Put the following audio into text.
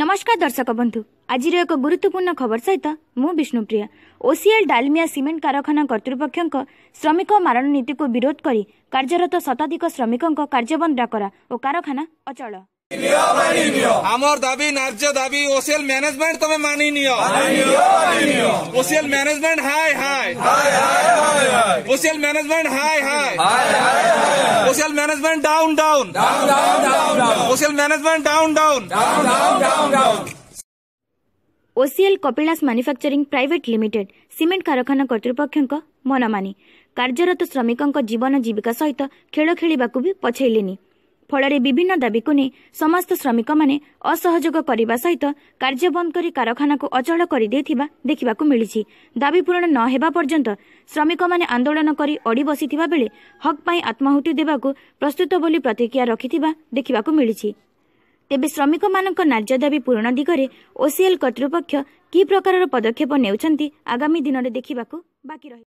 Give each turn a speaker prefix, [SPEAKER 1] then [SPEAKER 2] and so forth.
[SPEAKER 1] নমস্কার দর্শক বন্ধু আজির এক গুরুত্বপূর্ণ খবর সহিত মু বিষ্ণুপ্রিয়া ওসিএল ডালমিয়া সিমেন্ট কারখানা কর্তৃপক্ষ শ্রমিক মারণ নীতি বিরোধ করে কার্যরত শতাধিক শ্রমিক কার্যবন্ধ ডাকরা ও কারখানা
[SPEAKER 2] অচল আমার দাবি ন্যায্য দাবি ওসিএল ম্যানেজমেন্ট তুমি মানি নিও ওসিএল ম্যানেজমেন্ট হাই হাই ওসিএল ম্যানেজমেন্ট হাই হাই social management down down down down down, down, down. social management down down down down down, down, down.
[SPEAKER 1] OCL Kapilash manufacturing private limited cement କାରଖାନା କର୍ତ୍ତୃପକ୍ଷଙ୍କ ମନମାନି କାର୍ଯ୍ୟରତ ଶ୍ରମିକଙ୍କ ଜୀବନ ଜୀବିକା ସହିତ ଖେଳ ଖେଳିବାକୁ ବି ପଛେଇଲେନି ଫଳରେ ବିଭିନ୍ନ ଦାବିକୁ ନେଇ ସମସ୍ତ ଶ୍ରମିକମାନେ ଅସହଯୋଗ କରିବା ସହିତ କାର୍ଯ୍ୟ ବନ୍ଦ କରି କାରଖାନାକୁ ଅଚଳ କରିଦେଇଥିବା ଦେଖିବାକୁ ମିଳିଛି ଦାବି ପୂରଣ ନ ହେବା ପର୍ଯ୍ୟନ୍ତ ଶ୍ରମିକମାନେ ଆନ୍ଦୋଳନ କରି ଅଡ଼ି ବସିଥିବା ବେଳେ ହକ୍ ପାଇଁ ଆତ୍ମାହୁତି ଦେବାକୁ ପ୍ରସ୍ତୁତ ବୋଲି ପ୍ରତିକ୍ରିୟା ରଖିଥିବା ଦେଖିବାକୁ ମିଳିଛି ତେବେ ଶ୍ରମିକମାନଙ୍କ ନାର୍ଯ୍ୟ ଦାବି ପୂରଣ ଦିଗରେ ଓସିଏଲ୍ କର୍ତ୍ତୃପକ୍ଷ କି ପ୍ରକାରର ପଦକ୍ଷେପ ନେଉଛନ୍ତି ଆଗାମୀ ଦିନରେ ଦେଖିବାକୁ ବାକି ରହିଛି